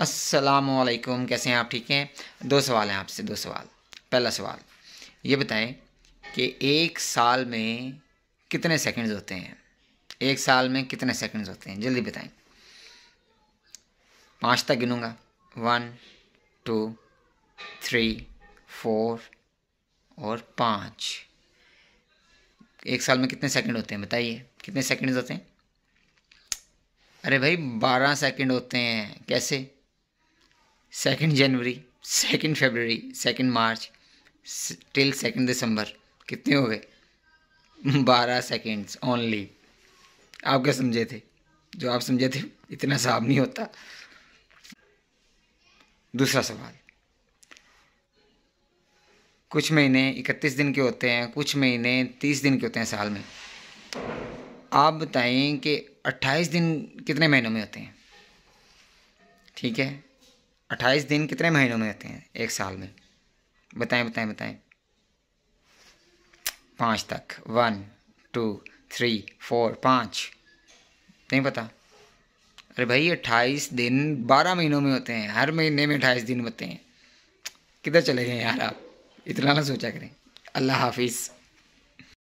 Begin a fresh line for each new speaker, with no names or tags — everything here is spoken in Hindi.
असलकुम कैसे हैं आप ठीक हैं दो सवाल हैं आपसे दो सवाल पहला सवाल ये बताएं कि एक साल में कितने सेकंड्स होते हैं एक साल में कितने सेकंड्स होते हैं जल्दी बताएं पाँच तक गिनूँगा वन टू थ्री फोर और पाँच एक साल में कितने सेकंड होते हैं बताइए कितने सेकंड्स होते हैं अरे भाई बारह सेकंड होते हैं कैसे सेकेंड जनवरी सेकेंड फरवरी सेकेंड मार्च टिल सेकेंड दिसंबर कितने हो गए बारह सेकेंड्स ओनली आप क्या समझे थे जो आप समझे थे इतना साफ नहीं होता दूसरा सवाल कुछ महीने इकतीस दिन के होते हैं कुछ महीने तीस दिन के होते हैं साल में आप बताएं कि अट्ठाईस दिन कितने महीनों में होते हैं ठीक है अट्ठाईस दिन कितने महीनों में होते हैं एक साल में बताएं बताएं बताएं पाँच तक वन टू थ्री फोर पाँच नहीं पता अरे भाई अट्ठाईस दिन बारह महीनों में होते हैं हर महीने में अट्ठाईस दिन होते हैं किधर चले गए यार आप इतना ना सोचा करें अल्लाह हाफिज़